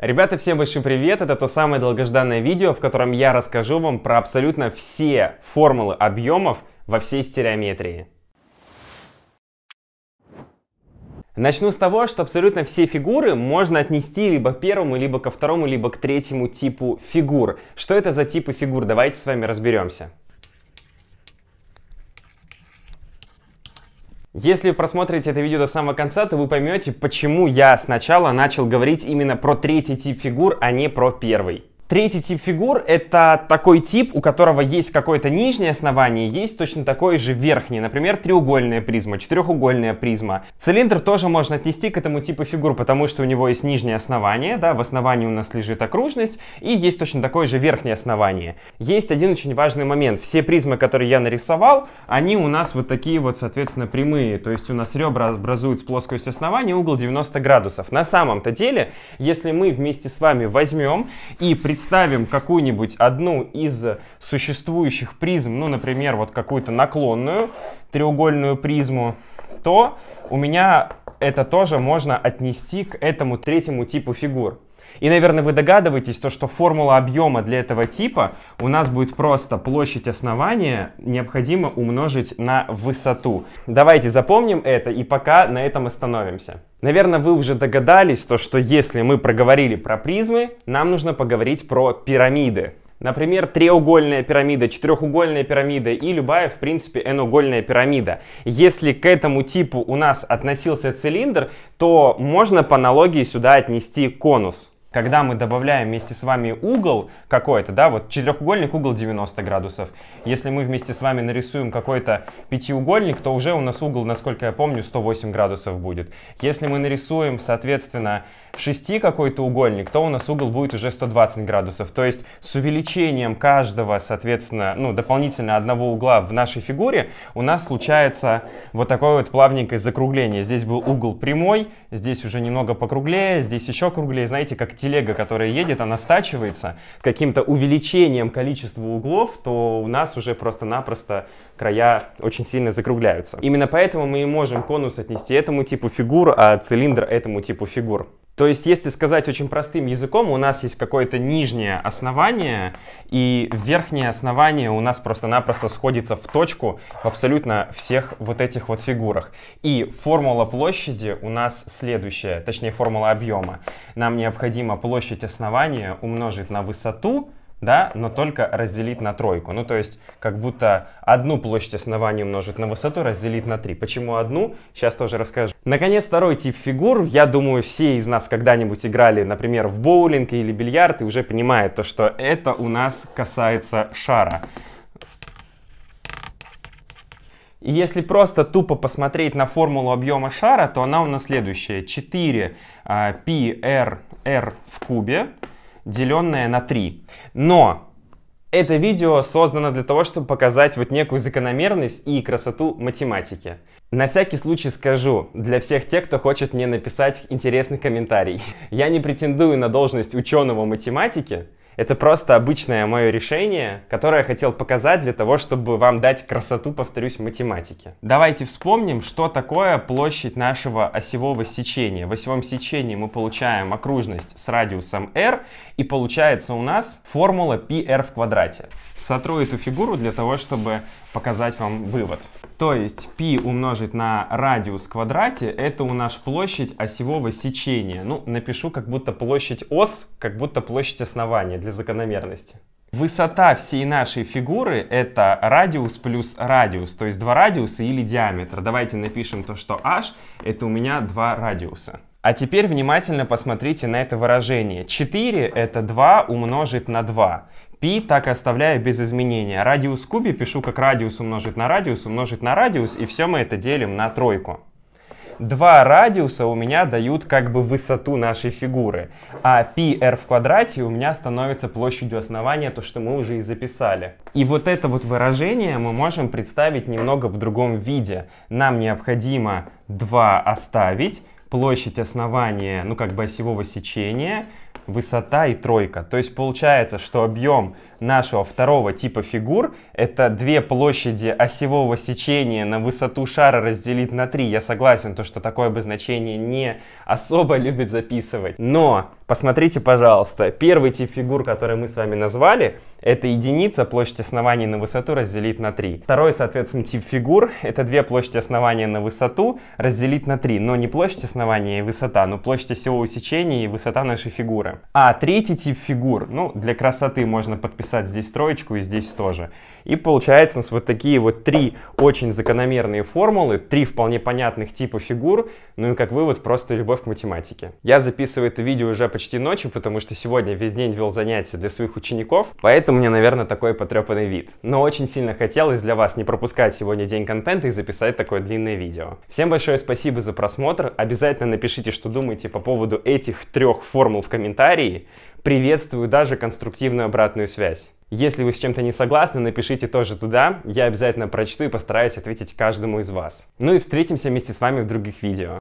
Ребята, всем большой привет! Это то самое долгожданное видео, в котором я расскажу вам про абсолютно все формулы объемов во всей стереометрии. Начну с того, что абсолютно все фигуры можно отнести либо к первому, либо ко второму, либо к третьему типу фигур. Что это за типы фигур? Давайте с вами разберемся. Если вы просмотрите это видео до самого конца, то вы поймете, почему я сначала начал говорить именно про третий тип фигур, а не про первый. Третий тип фигур — это такой тип, у которого есть какое-то нижнее основание, есть точно такое же верхнее. Например, треугольная призма, четырехугольная призма. Цилиндр тоже можно отнести к этому типу фигур, потому что у него есть нижнее основание, да, в основании у нас лежит окружность, и есть точно такое же верхнее основание. Есть один очень важный момент. Все призмы, которые я нарисовал, они у нас вот такие вот, соответственно, прямые. То есть у нас ребра образуют с плоскостью основания угол 90 градусов. На самом-то деле, если мы вместе с вами возьмем и представим, представим какую-нибудь одну из существующих призм, ну, например, вот какую-то наклонную треугольную призму, то у меня это тоже можно отнести к этому третьему типу фигур. И, наверное, вы догадываетесь, то, что формула объема для этого типа у нас будет просто площадь основания необходимо умножить на высоту. Давайте запомним это и пока на этом остановимся. Наверное, вы уже догадались, то, что если мы проговорили про призмы, нам нужно поговорить про пирамиды. Например, треугольная пирамида, четырехугольная пирамида и любая, в принципе, n-угольная пирамида. Если к этому типу у нас относился цилиндр, то можно по аналогии сюда отнести конус. Когда мы добавляем вместе с вами угол какой-то, да, вот четырехугольник, угол 90 градусов. Если мы вместе с вами нарисуем какой-то пятиугольник, то уже у нас угол, насколько я помню, 108 градусов будет. Если мы нарисуем, соответственно, шести какой-то угольник, то у нас угол будет уже 120 градусов. То есть с увеличением каждого, соответственно, ну, дополнительно одного угла в нашей фигуре у нас случается вот такое вот плавненькое закругление. Здесь был угол прямой, здесь уже немного покруглее, здесь еще круглее. Знаете, как телега, которая едет, она стачивается с каким-то увеличением количества углов, то у нас уже просто-напросто края очень сильно закругляются. Именно поэтому мы и можем конус отнести этому типу фигур, а цилиндр этому типу фигур. То есть, если сказать очень простым языком, у нас есть какое-то нижнее основание, и верхнее основание у нас просто-напросто сходится в точку в абсолютно всех вот этих вот фигурах. И формула площади у нас следующая, точнее формула объема. Нам необходимо площадь основания умножить на высоту да, но только разделить на тройку. Ну, то есть, как будто одну площадь основания умножить на высоту, разделить на три. Почему одну? Сейчас тоже расскажу. Наконец, второй тип фигур. Я думаю, все из нас когда-нибудь играли, например, в боулинг или бильярд, и уже понимают то, что это у нас касается шара. И если просто тупо посмотреть на формулу объема шара, то она у нас следующая. 4 uh, πr r в кубе деленное на 3. Но это видео создано для того, чтобы показать вот некую закономерность и красоту математики. На всякий случай скажу, для всех тех, кто хочет мне написать интересный комментарий. Я не претендую на должность ученого математики, это просто обычное мое решение, которое я хотел показать для того, чтобы вам дать красоту, повторюсь, математики. Давайте вспомним, что такое площадь нашего осевого сечения. В осевом сечении мы получаем окружность с радиусом r, и получается у нас формула πr в квадрате. Сотру эту фигуру для того, чтобы показать вам вывод. То есть π умножить на радиус в квадрате, это у нас площадь осевого сечения. Ну, напишу как будто площадь ос, как будто площадь основания для закономерности. Высота всей нашей фигуры — это радиус плюс радиус, то есть два радиуса или диаметр. Давайте напишем то, что h — это у меня два радиуса. А теперь внимательно посмотрите на это выражение. 4 — это 2 умножить на 2. Пи так оставляю без изменения. Радиус в кубе пишу как радиус умножить на радиус умножить на радиус, и все мы это делим на тройку два радиуса у меня дают как бы высоту нашей фигуры, а πr в квадрате у меня становится площадью основания, то, что мы уже и записали. И вот это вот выражение мы можем представить немного в другом виде. Нам необходимо 2 оставить, площадь основания, ну как бы осевого сечения, высота и тройка. То есть получается, что объем нашего второго типа фигур. Это две площади осевого сечения на высоту шара разделить на 3. Я согласен, то, что такое обозначение не особо любит записывать. Но посмотрите, пожалуйста, первый тип фигур, который мы с вами назвали, это единица площадь основания на высоту разделить на 3. Второй, соответственно, тип фигур, это две площади основания на высоту разделить на 3. Но не площадь основания и высота, но площадь осевого сечения и высота нашей фигуры. А третий тип фигур, ну, для красоты можно подписать написать здесь троечку и здесь тоже. И получается у нас вот такие вот три очень закономерные формулы, три вполне понятных типа фигур, ну и как вывод просто любовь к математике. Я записываю это видео уже почти ночью, потому что сегодня весь день вел занятия для своих учеников, поэтому мне, наверное, такой потрепанный вид. Но очень сильно хотелось для вас не пропускать сегодня день контента и записать такое длинное видео. Всем большое спасибо за просмотр, обязательно напишите, что думаете по поводу этих трех формул в комментарии, приветствую даже конструктивную обратную связь. Если вы с чем-то не согласны, напишите тоже туда, я обязательно прочту и постараюсь ответить каждому из вас. Ну и встретимся вместе с вами в других видео.